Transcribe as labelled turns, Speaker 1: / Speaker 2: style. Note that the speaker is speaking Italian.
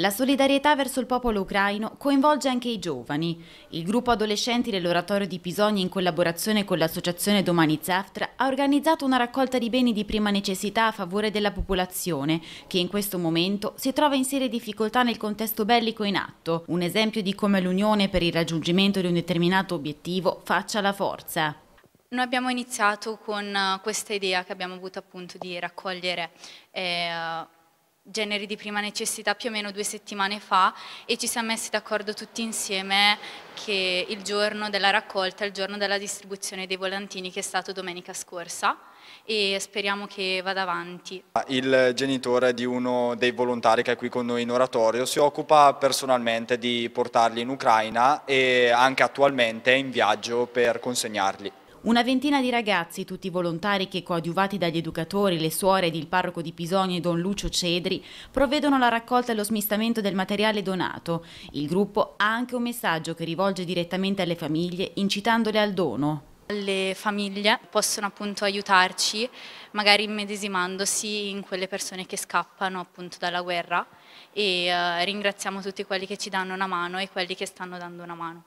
Speaker 1: La solidarietà verso il popolo ucraino coinvolge anche i giovani. Il gruppo adolescenti dell'oratorio di Pisogni in collaborazione con l'associazione Domani Zaftra ha organizzato una raccolta di beni di prima necessità a favore della popolazione che in questo momento si trova in serie difficoltà nel contesto bellico in atto, un esempio di come l'Unione per il raggiungimento di un determinato obiettivo faccia la forza.
Speaker 2: Noi abbiamo iniziato con eh, questa idea che abbiamo avuto appunto di raccogliere eh, generi di prima necessità più o meno due settimane fa e ci siamo messi d'accordo tutti insieme che il giorno della raccolta, il giorno della distribuzione dei volantini che è stato domenica scorsa e speriamo che vada avanti.
Speaker 3: Ah, il genitore di uno dei volontari che è qui con noi in oratorio si occupa personalmente di portarli in Ucraina e anche attualmente è in viaggio per consegnarli.
Speaker 1: Una ventina di ragazzi, tutti volontari che coadiuvati dagli educatori, le suore ed il parroco di Pisogno e Don Lucio Cedri, provvedono alla raccolta e allo smistamento del materiale donato. Il gruppo ha anche un messaggio che rivolge direttamente alle famiglie, incitandole al dono.
Speaker 2: Le famiglie possono appunto aiutarci, magari immedesimandosi in quelle persone che scappano appunto dalla guerra e eh, ringraziamo tutti quelli che ci danno una mano e quelli che stanno dando una mano.